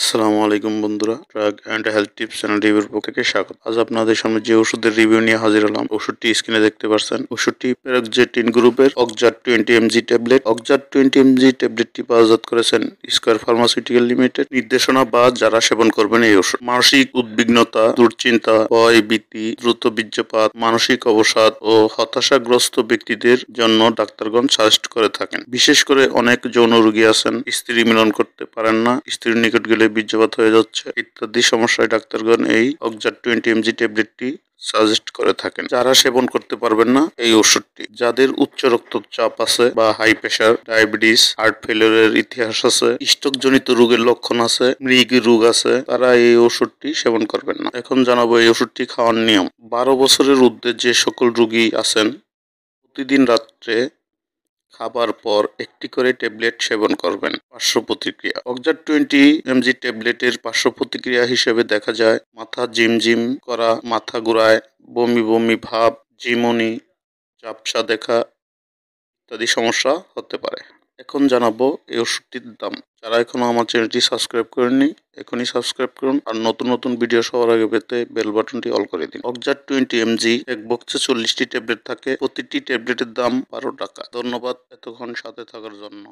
আসসালামু আলাইকুম বন্ধুরা drug and health tips channel রিভিউর পক্ষ থেকে স্বাগত আজ আপনাদের সামনে যে ওষুধের রিভিউ নিয়ে হাজির হলাম ওষুধটি স্ক্রিনে দেখতে পাচ্ছেন ওষুধটি প্যারাকজেটিন গ্রুপের অকজার টোয়েন্টি এমজি ট্যাবলেট অকজার টোয়েন্টি এমজি ট্যাবলেটটি বাজাত করেছেন স্কয়ার ফার্মাসিউটিক্যাল লিমিটেড নির্দেশনা বা যারা সেবন করবেন এই ওষুধ মানসিক উদ্বিগ্নতা দুশ্চিন্তা ভয় ভীতি দ্রুত বীর্যপাত মানসিক অবসাদ ও হতাশাগ্রস্ত ব্যক্তিদের জন্য ডাক্তারগণ সাজেস্ট করে থাকেন বিশেষ করে অনেক যৌন রুগী আছেন স্ত্রী মিলন করতে পারেন না স্ত্রীর নিকট গেলে গেলে বীর্যপাত হয়ে যাচ্ছে ইত্যাদি সমস্যায় ডাক্তারগণ এই অক্সার টোয়েন্টি এমজি ট্যাবলেটটি সাজেস্ট করে থাকেন যারা সেবন করতে পারবেন না এই ওষুধটি যাদের উচ্চ রক্তচাপ আছে বা হাই প্রেশার ডায়াবেটিস হার্ট এর ইতিহাস আছে জনিত রোগের লক্ষণ আছে মৃগী রোগ আছে তারা এই ওষুধটি সেবন করবেন না এখন জানাবো এই ওষুধটি খাওয়ার নিয়ম বারো বছরের ঊর্ধ্বে যে সকল রুগী আছেন প্রতিদিন রাত্রে খাবার পর একটি করে ট্যাবলেট সেবন করবেন পার্শ্ব প্রতিক্রিয়া অক্সার টোয়েন্টি এমজি ট্যাবলেটের পার্শ্ব প্রতিক্রিয়া হিসেবে দেখা যায় মাথা জিমজিম করা মাথা ঘুরায় বমি বমি ভাব জিমনি চাপসা দেখা ইত্যাদি সমস্যা হতে পারে এখন জানাবো এই ওষুধটির দাম যারা এখনও আমার চ্যানেলটি সাবস্ক্রাইব করেননি এখনই সাবস্ক্রাইব করুন আর নতুন নতুন ভিডিও সবার আগে পেতে বেল বাটনটি অল করে দিন অকজার টোয়েন্টি এমজি এক বক্সে চল্লিশটি ট্যাবলেট থাকে প্রতিটি ট্যাবলেটের দাম বারো টাকা ধন্যবাদ এতক্ষণ সাথে থাকার জন্য